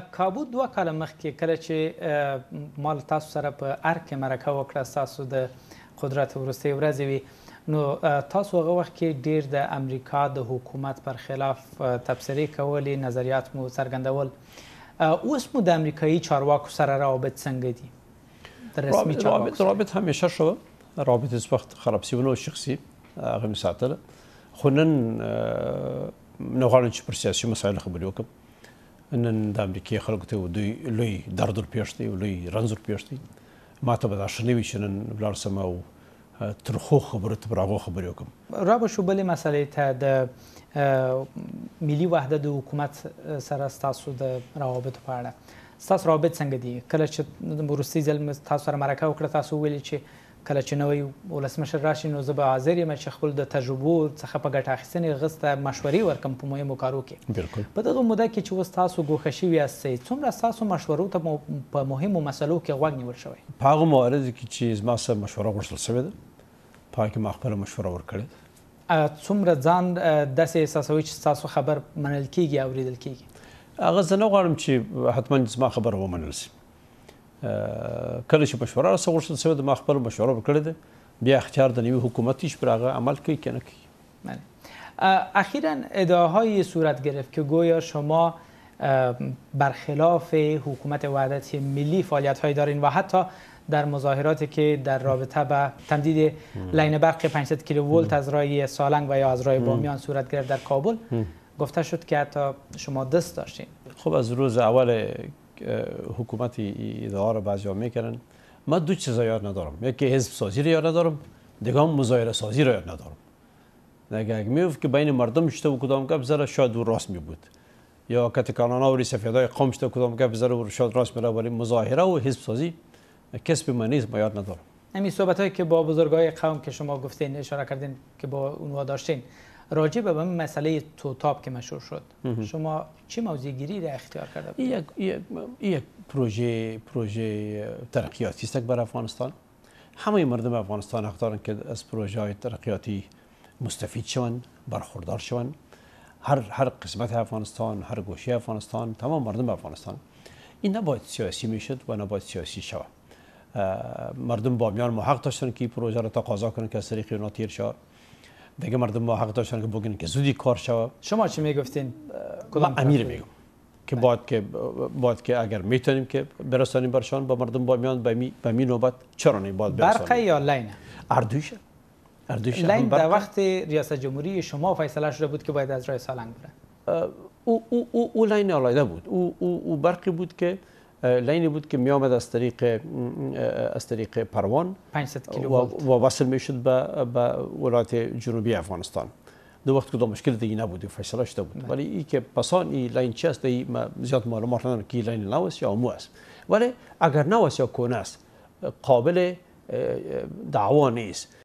کابو دوه کاله مخکې کله چې مال تاسو سره په ار کې مرکه وکړه تاسو د قدرت ورستي ورځې وي نو تاسو هغه وخت کې ډیر د امریکا د حکومت پر خلاف تبصرې کولې نظریات مو څرګندول اوس مو د امریکایي چارواکو سره روابط څنګه دي د رسمي چارواکو روابط همیشه شو روابط اس وخت خراب سیونه شخصي هغه مساتله خو نن نه غواړم چې پر سیاسي مسایل خبرې وکړم نن د امریکای خلکو ته دوی لوی درد ورپېښ دی لوی رنځ ورپېښ دی ما ته به دا ښه نه وي چې نن ولاړ سم او ترخو خبرو ته پر هغو خبرې وکړم را به شو بلې مسلې ته د ملي وحدت د حکومت سره ستاسو د روابطو په اړه ستاسو روابط څنګه دي کله چې وروستي ځل تاسو سره مرکه وکړه تاسو ویلي چې کله چې نوې ولسمشر راشي نو زه به حاضر یم چې خپل د تجربو څخه په ګټه اخیستنې غسته مشورې ورکم په مهمو کارو کې بالکل په دغه موده کې چې وس تاسو ګوښه شوي یاست څومره تاسو مشورو ته په مهمو مسلو کې غوږ نیول شوی په هغه معارضه کې چې زما سره مشوره غوښتل شوې ده په هغه کې ما خپله مشوره ورکړې څومره ځان داسې احساسوي چې تاسو خبر منل کیږي او ریدل کیږي هغه زه نه غواړم چې حتما زما خبره ومنل شي کله چې مشوره را ورسول سوی د ما خپل مشوره وکړې ده بیا اختیار د نوي حکومت یې عمل کوي که نه کوي اخیرا ادعاهایی صورت گرفت که گویا شما برخلاف حکومت وحدت ملی فعالیت دارین و حتی در مظاهراتی که در رابطه به تمدید لین برق 500 کیلو از رای سالنگ و یا از رای بامیان صورت گرفت در کابل گفته شد که حتی شما دست داشتین خب از روز اول حکومت ادعا رو بعضی میکنن من دو چیز یاد ندارم یکی حزب سازی رو یاد ندارم دیگه هم مظاهره سازی رو یاد ندارم نگه میوفت که بین مردم شده و کدام گپ زره شاید و راست می بود یا که و سفیدای قوم شده کدام گپ زره و شاید راست می ولی مظاهره و حزب سازی کسب من نیست ما یاد ندارم امی صحبت هایی که با بزرگای قوم که شما گفتین اشاره کردین که با اونها داشتین راجع به این مسئله توتاب که مشهور شد شما چه موضوع گیری را اختیار کرده بودید؟ یک, یک پروژه پروژه ترقیاتی است بر افغانستان همه مردم افغانستان حق که از پروژه های ترقیاتی مستفید شوند برخوردار شوند هر هر قسمت افغانستان هر گوشه افغانستان تمام مردم افغانستان این نباید سیاسی میشد و نباید سیاسی شود مردم بامیان محق داشتن که این پروژه را تقاضا کنند که از طریق اونا تیر دیگه مردم با حق داشتن که بگن که زودی کار شو شما چی میگفتین من امیر میگم که باید که باید که اگر میتونیم که برسانیم برشان با مردم با میان به می نوبت چرا نه باید برق یا لاین اردوش اردوش لاین در وقت ریاست جمهوری شما فیصله شده بود که باید از راه سالنگ بره او او او, او بود او او, او برقی بود که لینی بود که میامد از طریق از طریق پروان 500 و وصل میشد به به ولایت جنوبی افغانستان دو وقت دو مشکل دیگه نبود و فیصله شده بود بله. ولی این که پسان این لین چی است ای ما زیاد معلومات ندارم که لین نو یا مو است ولی اگر نو یا کونه است قابل دعوا نیست